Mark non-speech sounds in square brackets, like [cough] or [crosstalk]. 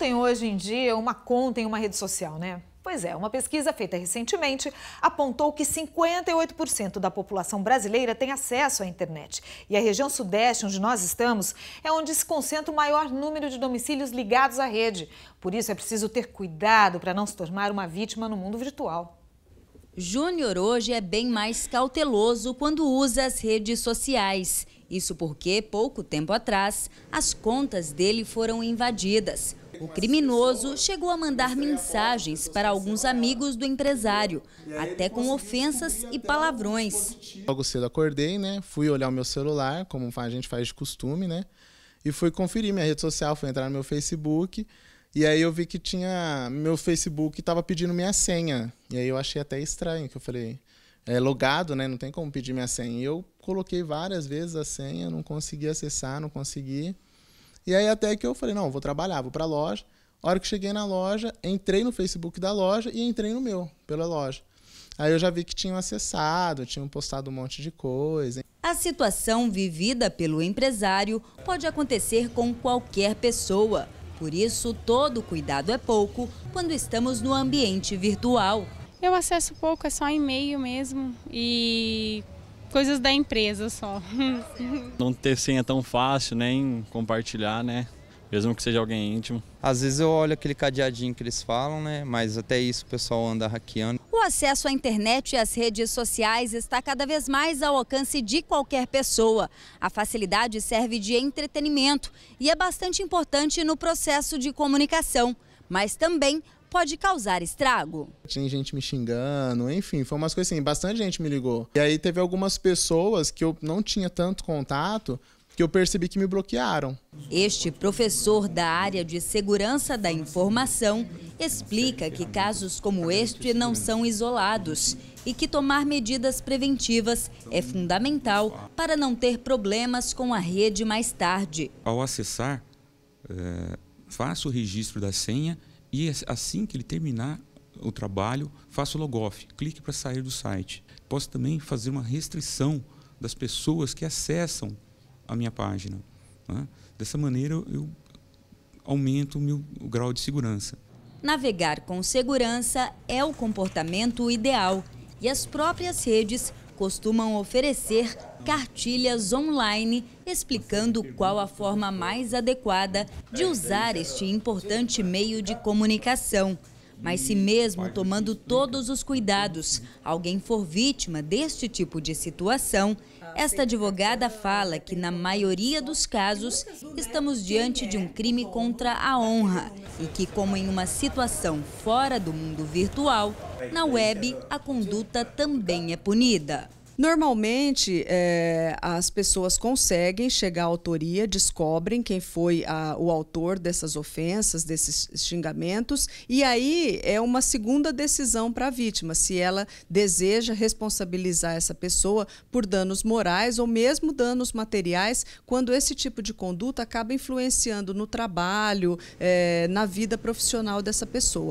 tem hoje em dia uma conta em uma rede social, né? Pois é, uma pesquisa feita recentemente apontou que 58% da população brasileira tem acesso à internet. E a região sudeste, onde nós estamos, é onde se concentra o maior número de domicílios ligados à rede. Por isso é preciso ter cuidado para não se tornar uma vítima no mundo virtual. Júnior hoje é bem mais cauteloso quando usa as redes sociais. Isso porque, pouco tempo atrás, as contas dele foram invadidas. O criminoso chegou a mandar mensagens para alguns amigos do empresário, até com ofensas e palavrões. Logo cedo acordei, né? Fui olhar o meu celular, como a gente faz de costume, né? E fui conferir minha rede social, fui entrar no meu Facebook. E aí eu vi que tinha. Meu Facebook estava pedindo minha senha. E aí eu achei até estranho, que eu falei. É logado, né? Não tem como pedir minha senha. E eu coloquei várias vezes a senha, não consegui acessar, não consegui. E aí até que eu falei, não, vou trabalhar, vou para loja. A hora que cheguei na loja, entrei no Facebook da loja e entrei no meu, pela loja. Aí eu já vi que tinham acessado, tinham postado um monte de coisa. A situação vivida pelo empresário pode acontecer com qualquer pessoa. Por isso, todo cuidado é pouco quando estamos no ambiente virtual. Eu acesso pouco, é só e-mail mesmo. E coisas da empresa só. [laughs] Não ter senha tão fácil, nem compartilhar, né? Mesmo que seja alguém íntimo. Às vezes eu olho aquele cadeadinho que eles falam, né? Mas até isso o pessoal anda hackeando. O acesso à internet e às redes sociais está cada vez mais ao alcance de qualquer pessoa. A facilidade serve de entretenimento e é bastante importante no processo de comunicação, mas também pode causar estrago. Tinha gente me xingando, enfim, foi umas coisas assim, bastante gente me ligou. E aí teve algumas pessoas que eu não tinha tanto contato, que eu percebi que me bloquearam. Este professor da área de segurança da informação explica que casos como este não são isolados e que tomar medidas preventivas é fundamental para não ter problemas com a rede mais tarde. Ao acessar, é, faça o registro da senha e assim que ele terminar o trabalho, faça o logoff, clique para sair do site. Posso também fazer uma restrição das pessoas que acessam a minha página. Né? Dessa maneira, eu aumento o meu o grau de segurança. Navegar com segurança é o comportamento ideal e as próprias redes costumam oferecer cartilhas online explicando qual a forma mais adequada de usar este importante meio de comunicação. Mas se mesmo tomando todos os cuidados, alguém for vítima deste tipo de situação, esta advogada fala que na maioria dos casos estamos diante de um crime contra a honra e que como em uma situação fora do mundo virtual, na web a conduta também é punida. Normalmente, é, as pessoas conseguem chegar à autoria, descobrem quem foi a, o autor dessas ofensas, desses xingamentos, e aí é uma segunda decisão para a vítima, se ela deseja responsabilizar essa pessoa por danos morais ou mesmo danos materiais, quando esse tipo de conduta acaba influenciando no trabalho, é, na vida profissional dessa pessoa.